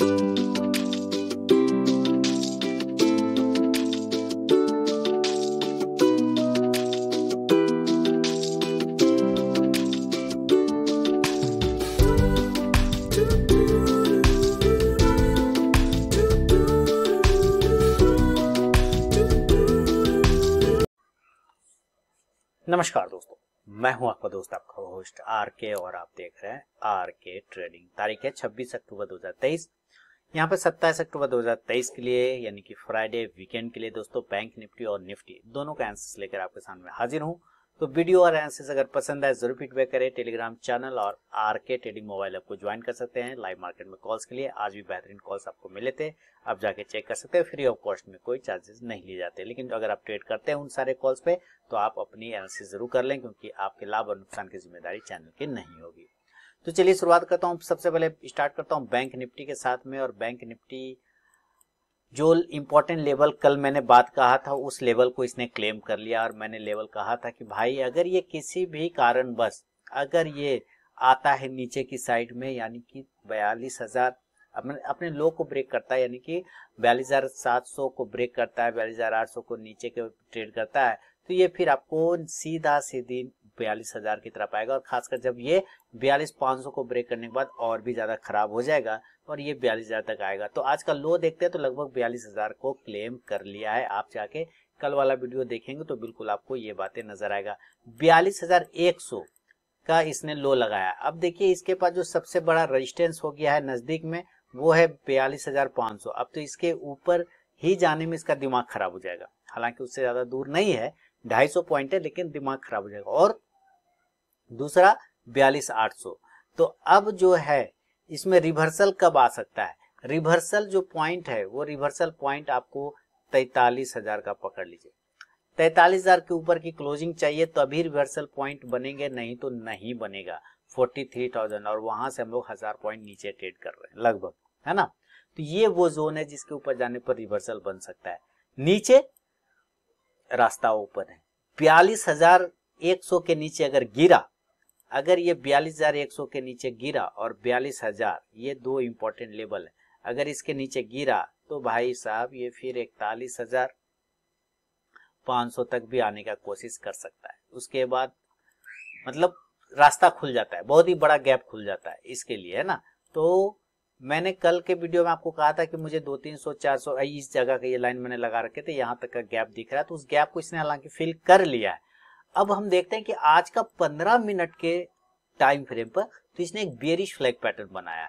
नमस्कार दोस्तों मैं हूं आपका दोस्त आपका होस्ट आर के और आप देख रहे हैं आर के ट्रेडिंग तारीख है 26 अक्टूबर यहाँ पर सत्ताईस अक्टूबर 2023 के लिए यानी कि फ्राइडे वीकेंड के लिए दोस्तों बैंक निफ्टी और निफ्टी दोनों का आंसर्स लेकर आपके सामने हाजिर हूँ तो वीडियो और आंसर्स अगर पसंद आए जरूर फीडबैक करें टेलीग्राम चैनल और R K trading mobile app को ज्वाइन कर सकते हैं लाइव मार्केट में कॉल्स के लिए आज भी बेहतरीन कॉल्स आपको मिले थे आप जाके चेक कर सकते हैं फ्री ऑफ कॉस्ट में कोई चार्जेस नहीं लिए जाते लेकिन अगर आप ट्रेड करते हैं उन सारे कॉल्स पे तो आप अपनी एनालिसिस जरूर कर लें क्योंकि आपके लाभ और नुकसान की जिम्मेदारी चैनल की नहीं होगी तो चलिए शुरुआत करता हूँ सबसे पहले स्टार्ट करता हूँ बैंक निफ्टी के साथ में और बैंक निफ्टी जो इम्पोर्टेंट लेवल कल मैंने बात कहा था उस लेवल को इसने क्लेम कर लिया और मैंने लेवल कहा था कि भाई अगर ये किसी भी कारणवश अगर ये आता है नीचे की साइड में यानी कि बयालीस हजार अपने अपने लो को ब्रेक करता है यानी कि बयालीस हजार सात सौ को ब्रेक करता है बयालीस हजार आठ सौ को नीचे के ट्रेड करता है तो ये फिर आपको सीधा सीधी बयालीस हजार की तरफ आएगा और खासकर जब ये बयालीस पांच सौ को ब्रेक करने के बाद और भी ज़्यादा खराब हो जाएगा और ये बयालीस हजार तक आएगा तो आज का लो देखते हैं तो लगभग बयालीस हजार को क्लेम कर लिया है आप जाके कल वाला वीडियो देखेंगे तो बिल्कुल आपको ये बातें नजर आएगा बयालीस हजार एक सौ का इसने लो लगाया अब देखिए इसके पास जो सबसे बड़ा रेजिस्टेंस हो गया है नजदीक में वो है बयालीस हजार पांच सौ अब तो इसके ऊपर ही जाने में इसका दिमाग खराब हो जाएगा हालांकि उससे ज्यादा दूर नहीं है ढाई सौ पॉइंट है लेकिन दिमाग खराब हो जाएगा और दूसरा बयालीस आठ सौ तो अब जो है इसमें रिवर्सल कब आ सकता है रिवर्सल जो पॉइंट है वो रिवर्सल पॉइंट आपको तैतालीस हजार का पकड़ लीजिए तैतालीस हजार के ऊपर की क्लोजिंग चाहिए तो अभी रिवर्सल पॉइंट बनेंगे नहीं तो नहीं बनेगा फोर्टी थ्री थाउजेंड और वहां से हम लोग हजार पॉइंट नीचे ट्रेड कर रहे हैं लगभग है ना तो ये वो जोन है जिसके ऊपर जाने पर रिवर्सल बन सकता है नीचे रास्ता ओपन है बयालीस हजार एक सौ के नीचे अगर गिरा अगर ये बयालीस हजार एक सौ के नीचे गिरा और बयालीस हजार ये दो इम्पोर्टेंट लेवल है अगर इसके नीचे गिरा तो भाई साहब ये फिर इकतालीस हजार पांच सौ तक भी आने का कोशिश कर सकता है उसके बाद मतलब रास्ता खुल जाता है बहुत ही बड़ा गैप खुल जाता है इसके लिए है ना तो मैंने कल के वीडियो में आपको कहा था कि मुझे दो तीन सौ चार सौ इस जगह का ये लाइन मैंने लगा रखे थे यहाँ तक का गैप दिख रहा है तो उस गैप को इसने हालांकि फिल कर लिया है अब हम देखते हैं कि आज का पंद्रह मिनट के टाइम फ्रेम पर तो इसने एक बियरिश फ्लैग पैटर्न बनाया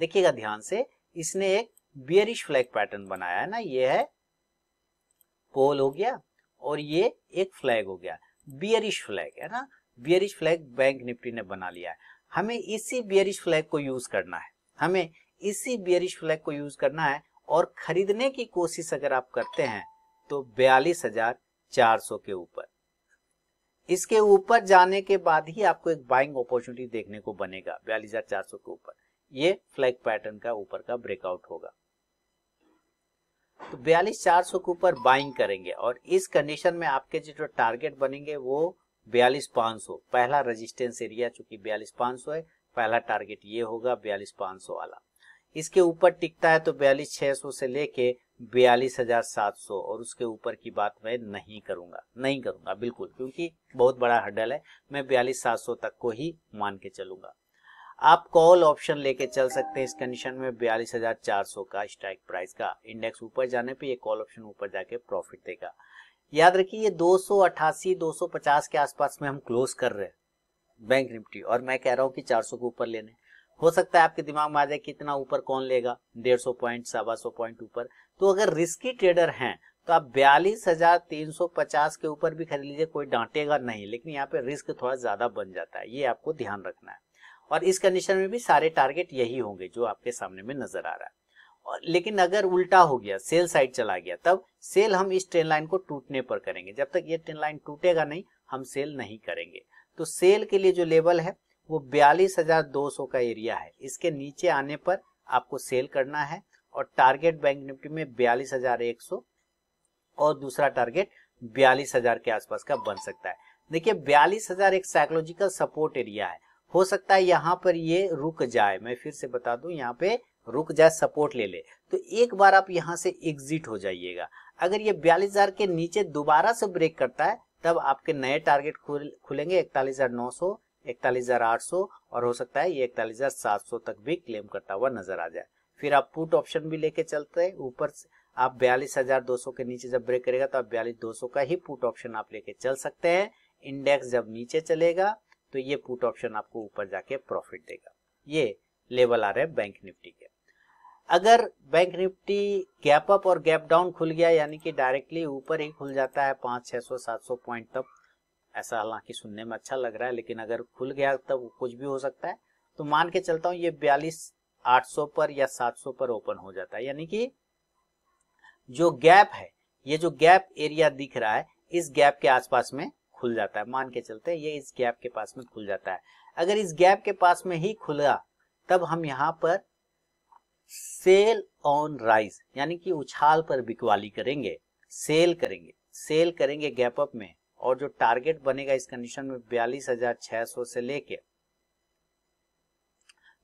देखिएगा ध्यान से इसने एक बियरिश फ्लैग पैटर्न बनाया है ना ये है पोल हो गया और ये एक फ्लैग हो गया बियरिश फ्लैग है ना बियरिश फ्लैग बैंक निफ्टी ने बना लिया है हमें इसी बियरिश फ्लैग को यूज करना है हमें इसी बियरिश फ्लैग को यूज करना है और खरीदने की कोशिश अगर आप करते हैं तो बयालीस हजार चार सौ के ऊपर इसके ऊपर जाने के बाद ही आपको एक बाइंग अपॉर्चुनिटी देखने को बनेगा बयालीस हजार चार सौ के ऊपर ये फ्लैग पैटर्न का ऊपर का ब्रेकआउट होगा तो बयालीस चार सौ के ऊपर बाइंग करेंगे और इस कंडीशन में आपके जो तो टारगेट बनेंगे वो बयालीस पांच सौ पहला रेजिस्टेंस एरिया चूंकि बयालीस पांच सौ है पहला टारगेट ये होगा बयालीस पांच सौ वाला इसके ऊपर टिकता है तो बयालीस छह सौ से लेके बयालीस हजार सात सौ और उसके ऊपर की बात मैं नहीं करूंगा नहीं करूंगा बिल्कुल क्योंकि बहुत बड़ा हडल है मैं बयालीस सात सौ तक को ही मान के चलूंगा आप कॉल ऑप्शन लेके चल सकते हैं इस कंडीशन में बयालीस हजार चार सौ का स्ट्राइक प्राइस का इंडेक्स ऊपर जाने पे ये कॉल ऑप्शन ऊपर जाके प्रॉफिट देगा याद रखिए ये 288 250 के आसपास में हम क्लोज कर रहे हैं बैंक निफ्टी और मैं कह रहा हूँ कि 400 के ऊपर लेने हो सकता है आपके दिमाग में आ जाए कितना ऊपर कौन लेगा डेढ़ सौ पॉइंट सवा सौ पॉइंट ऊपर तो अगर रिस्की ट्रेडर हैं तो आप बयालीस हजार तीन सौ पचास के ऊपर भी खरीद लीजिए कोई डांटेगा नहीं लेकिन यहाँ पे रिस्क थोड़ा ज्यादा बन जाता है ये आपको ध्यान रखना है और इस कंडीशन में भी सारे टारगेट यही होंगे जो आपके सामने में नजर आ रहा है और लेकिन अगर उल्टा हो गया सेल साइड चला गया तब सेल हम इस ट्रेन लाइन को टूटने पर करेंगे जब तक ये ट्रेन लाइन टूटेगा नहीं हम सेल नहीं करेंगे तो सेल के लिए जो लेवल है वो बयालीस हजार दो सौ का एरिया है इसके नीचे आने पर आपको सेल करना है और टारगेट बैंक निफ्टी में बयालीस हजार एक सौ और दूसरा टारगेट बयालीस हजार के आसपास का बन सकता है देखिए बयालीस हजार एक साइकोलॉजिकल सपोर्ट एरिया है हो सकता है यहाँ पर ये रुक जाए मैं फिर से बता दू यहाँ पे रुक जाए सपोर्ट ले ले तो एक बार आप यहाँ से एग्जिट हो जाइएगा अगर ये बयालीस हजार के नीचे दोबारा से ब्रेक करता है तब आपके नए टारगेट खुलेंगे इकतालीस हजार नौ सौ इकतालीस हजार आठ सौ और हो सकता है ये इकतालीस हजार सात सौ तक भी क्लेम करता हुआ नजर आ जाए फिर आप पुट ऑप्शन भी लेके चलते हैं ऊपर आप बयालीस हजार दो सौ के नीचे जब ब्रेक करेगा तो आप बयालीस दो सौ का ही पुट ऑप्शन आप लेके चल सकते हैं इंडेक्स जब नीचे चलेगा तो ये पुट ऑप्शन आपको ऊपर जाके प्रॉफिट देगा ये लेवल आ रहे हैं बैंक निफ्टी के अगर बैंक निफ्टी गैप अप और गैप डाउन खुल गया यानी कि डायरेक्टली ऊपर ही खुल जाता है पांच छह सौ सात सौ पॉइंट तक ऐसा हालांकि सुनने में अच्छा लग रहा है लेकिन अगर खुल गया तब कुछ भी हो सकता है तो मान के चलता हूँ ये बयालीस सौ पर या 700 पर ओपन हो जाता है यानी कि जो गैप है ये जो गैप एरिया दिख रहा है इस गैप के आसपास में खुल जाता है मान के चलते हैं ये इस गैप के पास में खुल जाता है अगर इस गैप के पास में ही खुला तब हम यहाँ पर सेल ऑन राइज यानी कि उछाल पर बिकवाली करेंगे सेल करेंगे सेल करेंगे गैप अप में और जो टारगेट बनेगा इस कंडीशन में बयालीस हजार छह सौ से लेके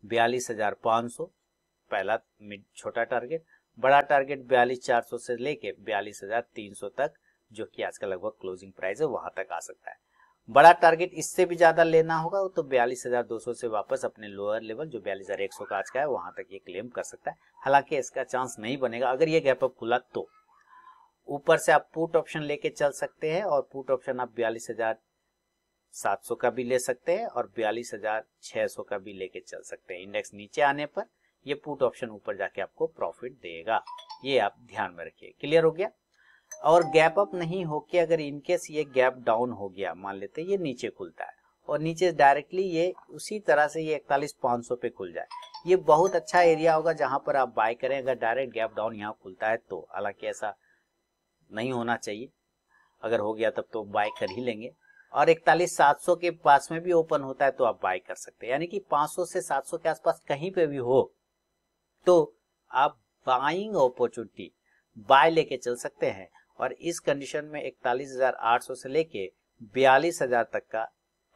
बयालीस हजार पांच सौ पहला छोटा टारगेट बड़ा टारगेट बयालीस चार सौ से लेके बयालीस हजार तीन सौ तक जो कि आज का लगभग क्लोजिंग प्राइस है वहां तक आ सकता है बड़ा टारगेट इससे भी ज्यादा लेना होगा तो बयालीस हजार दो सौ से वापस अपने लोअर लेवल जो बयालीस हजार एक सौ का आज का है वहां तक ये क्लेम कर सकता है हालांकि इसका चांस नहीं बनेगा अगर ये गैप अप खुला तो ऊपर से आप पुट ऑप्शन लेके चल सकते हैं और पुट ऑप्शन आप बयालीस हजार सात सौ का भी ले सकते हैं और बयालीस हजार छह सौ का भी लेके चल सकते हैं इंडेक्स नीचे आने पर ये पुट ऑप्शन ऊपर जाके आपको प्रॉफिट देगा ये आप ध्यान में रखिए क्लियर हो गया और गैप अप नहीं होके अगर इनकेस ये गैप डाउन हो गया मान लेते ये नीचे खुलता है और नीचे डायरेक्टली ये उसी तरह से ये इकतालीस पांच सौ पे खुल जाए ये बहुत अच्छा एरिया होगा जहां पर आप बाय करें अगर डायरेक्ट गैप डाउन यहाँ खुलता है तो हालांकि ऐसा नहीं होना चाहिए अगर हो गया तब तो बाय कर ही लेंगे और इकतालीस सात सौ के पास में भी ओपन होता है तो आप बाय कर सकते हैं यानी कि 500 से 700 के आसपास कहीं पे भी हो तो आप बाइंग अपॉर्चुनिटी बाय लेके चल सकते हैं और इस कंडीशन में इकतालीस हजार आठ सौ से लेके बयालीस हजार तक का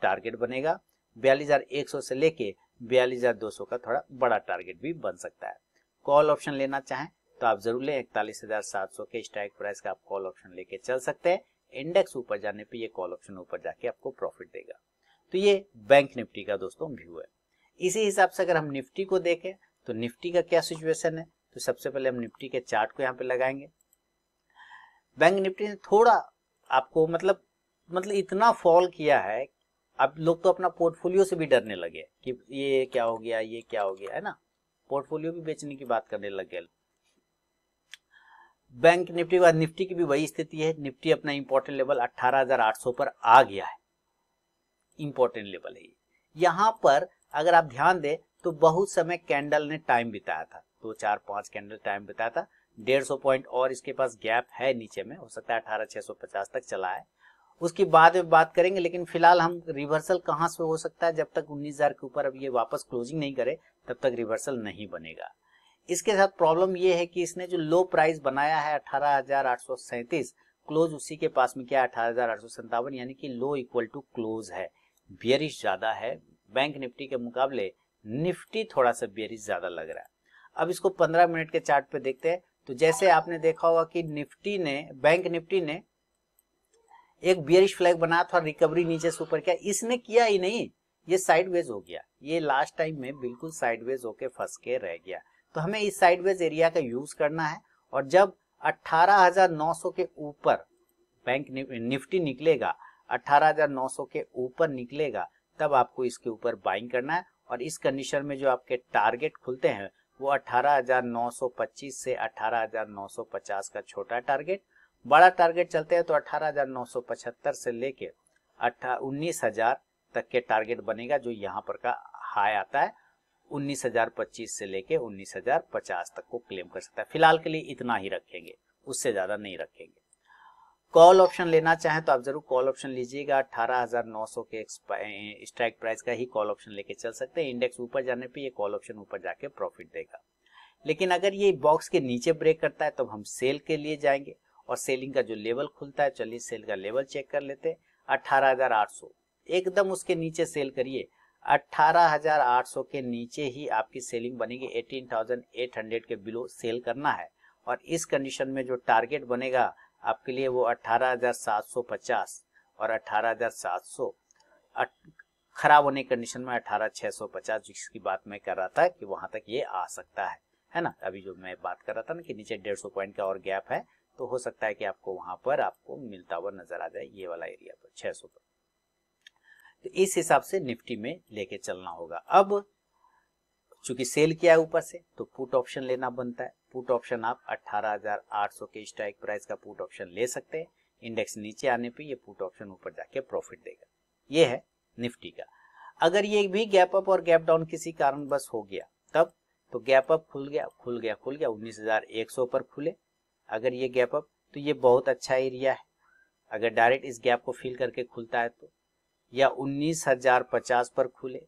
टारगेट बनेगा बयालीस हजार एक सौ से लेके बयालीस हजार दो सौ का थोड़ा बड़ा टारगेट भी बन सकता है कॉल ऑप्शन लेना चाहें तो आप जरूर लें इकतालीस हजार सात सौ के स्ट्राइक प्राइस का आप कॉल ऑप्शन लेके चल सकते हैं इंडेक्स ऊपर जाने पे ये कॉल ऑप्शन ऊपर जाके आपको प्रॉफिट देगा तो ये बैंक निफ्टी का दोस्तों व्यू है इसी हिसाब से अगर हम निफ्टी को देखें तो निफ्टी का क्या सिचुएशन है तो सबसे पहले हम निफ्टी के चार्ट को यहाँ पे लगाएंगे बैंक निफ्टी ने थोड़ा आपको मतलब मतलब इतना फॉल किया है अब लोग तो अपना पोर्टफोलियो से भी डरने लगे कि ये क्या हो गया ये क्या हो गया है ना पोर्टफोलियो भी बेचने की बात करने लग गए बैंक निफ्टी के बाद निफ्टी की भी वही स्थिति है निफ्टी अपना इंपॉर्टेंट लेवल 18,800 पर आ गया है इंपॉर्टेंट लेवल है यहां यहाँ पर अगर आप ध्यान दें तो बहुत समय कैंडल ने टाइम बिताया था दो चार पांच कैंडल टाइम बिताया था डेढ़ सौ पॉइंट और इसके पास गैप है नीचे में हो सकता है अठारह छह सौ पचास तक चला है उसके बाद में बात करेंगे लेकिन फिलहाल हम रिवर्सल कहां से हो सकता है जब तक उन्नीस हजार के ऊपर अब ये वापस क्लोजिंग नहीं करे तब तक रिवर्सल नहीं बनेगा इसके साथ प्रॉब्लम ये है कि इसने जो लो प्राइस बनाया है अठारह क्लोज उसी के पास में क्या अठारह यानी कि लो इक्वल टू क्लोज है बियरिश ज़्यादा है बैंक निफ्टी के मुकाबले निफ्टी थोड़ा सा बियरिश ज़्यादा लग रहा है अब इसको 15 मिनट के चार्ट पे देखते हैं तो जैसे आपने देखा होगा कि निफ्टी ने बैंक निफ्टी ने एक बियरिश फ्लैग बनाया था रिकवरी नीचे से ऊपर किया इसने किया ही नहीं ये साइडवेज हो गया ये लास्ट टाइम में बिल्कुल साइडवेज होके फंस के रह गया तो हमें इस साइडवेज एरिया का यूज करना है और जब 18,900 के ऊपर बैंक निफ्टी निकलेगा 18,900 के ऊपर निकलेगा तब आपको इसके ऊपर बाइंग करना है और इस कंडीशन में जो आपके टारगेट खुलते हैं वो 18,925 से 18,950 का छोटा टारगेट बड़ा टारगेट चलते हैं तो 18,975 से लेके उन्नीस हजार तक के टारगेट बनेगा जो यहाँ पर का हाई आता है पच्चीस से लेके पचास तक को क्लेम कर सकता है फिलहाल के लिए इतना ही रखेंगे उससे ज़्यादा नहीं रखेंगे कॉल ऑप्शन लेना चाहें तो आप जरूर कॉल ऑप्शन लीजिएगा 18,900 के स्ट्राइक प्राइस का ही कॉल ऑप्शन लेके चल सकते हैं इंडेक्स ऊपर जाने पे ये कॉल ऑप्शन ऊपर जाके प्रॉफिट देगा लेकिन अगर ये बॉक्स के नीचे ब्रेक करता है तो हम सेल के लिए जाएंगे और सेलिंग का जो लेवल खुलता है चलिए सेल का लेवल चेक कर लेते हैं सौ एकदम उसके नीचे सेल करिए 18,800 के नीचे ही आपकी सेलिंग बनेगी 18,800 के बिलो सेल करना है और इस कंडीशन में जो टारगेट बनेगा आपके लिए वो 18,750 और 18,700 खराब होने की कंडीशन में 18,650 जिसकी बात मैं कर रहा था कि वहां तक ये आ सकता है है ना अभी जो मैं बात कर रहा था ना कि नीचे 150 पॉइंट का और गैप है तो हो सकता है कि आपको वहां पर आपको मिलता हुआ नजर आ जाए ये वाला एरिया पर छह पर तो इस हिसाब से निफ्टी में लेके चलना होगा अब चूंकि सेल किया है ऊपर से तो पुट ऑप्शन लेना बनता है पुट ऑप्शन आप 18,800 के स्ट्राइक प्राइस का पुट ऑप्शन ले सकते हैं इंडेक्स नीचे आने पे ये पुट ऑप्शन ऊपर जाके प्रॉफिट देगा ये है निफ्टी का अगर ये भी गैप अप और गैप डाउन किसी कारण बस हो गया तब तो गैप अप खुल गया खुल गया खुल गया उन्नीस पर खुले अगर ये गैप अप तो ये बहुत अच्छा एरिया है अगर डायरेक्ट इस गैप को फिल करके खुलता है तो या उन्नीस हजार पचास पर खुले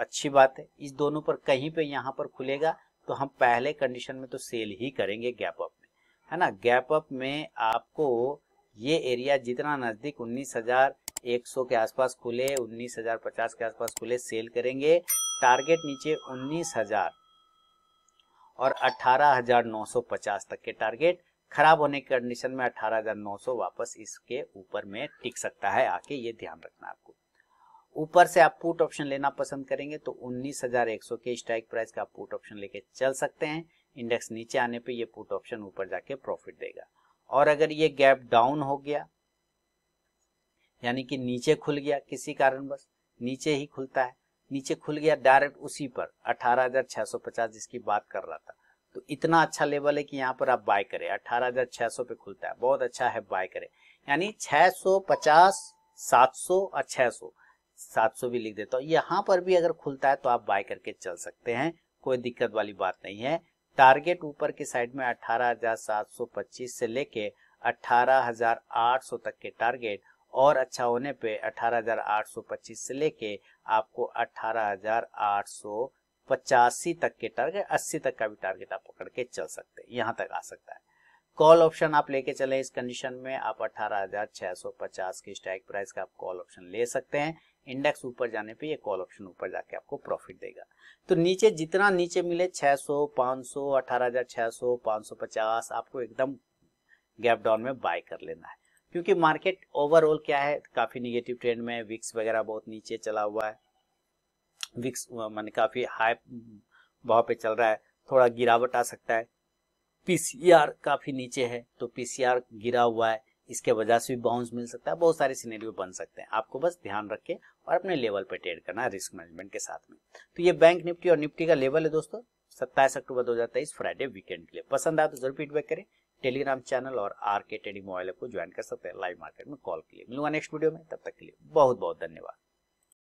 अच्छी बात है इस दोनों पर कहीं पे यहाँ पर खुलेगा तो हम पहले कंडीशन में तो सेल ही करेंगे गैप अप में है ना गैप अप में आपको ये एरिया जितना नजदीक उन्नीस हजार एक सौ के आसपास खुले उन्नीस हजार पचास के आसपास खुले सेल करेंगे टारगेट नीचे उन्नीस हजार और अठारह हजार नौ सौ पचास तक के टारगेट खराब होने की कंडीशन में सौ वापस इसके ऊपर में टिक सकता है आके ये ध्यान रखना आपको ऊपर से आप पुट ऑप्शन लेना पसंद करेंगे तो 19,100 के स्ट्राइक प्राइस का पुट ऑप्शन लेके चल सकते हैं इंडेक्स नीचे आने पे ये पुट ऑप्शन ऊपर जाके प्रॉफिट देगा और अगर ये गैप डाउन हो गया यानी कि नीचे खुल गया किसी कारण बस नीचे ही खुलता है नीचे खुल गया डायरेक्ट उसी पर पचास जिसकी बात कर रहा था तो इतना अच्छा लेवल है कि यहाँ पर आप बाय करें अठारह पे खुलता है बहुत अच्छा है बाय करें यानी 650 700 और 600 700 भी लिख देता हूँ यहाँ पर भी अगर खुलता है तो आप बाय करके चल सकते हैं कोई दिक्कत वाली बात नहीं है टारगेट ऊपर की साइड में पच्चीस से लेके सौ तक के टारगेट और अच्छा होने पे पच्चीस से लेके आपको सौ पचासी तक के टारगेट अस्सी तक का भी टारगेट आप पकड़ के चल सकते हैं यहाँ तक आ सकता है कॉल ऑप्शन आप लेके चले इस कंडीशन में आप 18,650 की स्ट्राइक प्राइस का आप कॉल ऑप्शन ले सकते हैं इंडेक्स ऊपर जाने पे ये कॉल ऑप्शन ऊपर जाके आपको प्रॉफिट देगा तो नीचे जितना नीचे मिले 600, 500, 18,600, 550 आपको एकदम गैप डाउन में बाय कर लेना है क्योंकि मार्केट ओवरऑल क्या है काफी निगेटिव ट्रेंड में विक्स वगैरह बहुत नीचे चला हुआ है विक्स माने काफी हाई भाव पे चल रहा है थोड़ा गिरावट आ सकता है पीसीआर काफी नीचे है तो पीसीआर गिरा हुआ है इसके वजह से भी बाउंस मिल सकता है बहुत सारे सिनेरियो बन सकते हैं आपको बस ध्यान रख के और अपने लेवल पे ट्रेड करना है रिस्क मैनेजमेंट के साथ में तो ये बैंक निफ्टी और निफ्टी का लेवल है दोस्तों सत्ताईस अक्टूबर दो हजार तेईस फ्राइडे वीकेंड के लिए पसंद आया तो जरूर फीडबैक करें टेलीग्राम चैनल और आर के ट्रेडिंग मोबाइल को ज्वाइन कर सकते हैं लाइव मार्केट में कॉल के लिए मिलूंगा नेक्स्ट वीडियो में तब तक के लिए बहुत बहुत धन्यवाद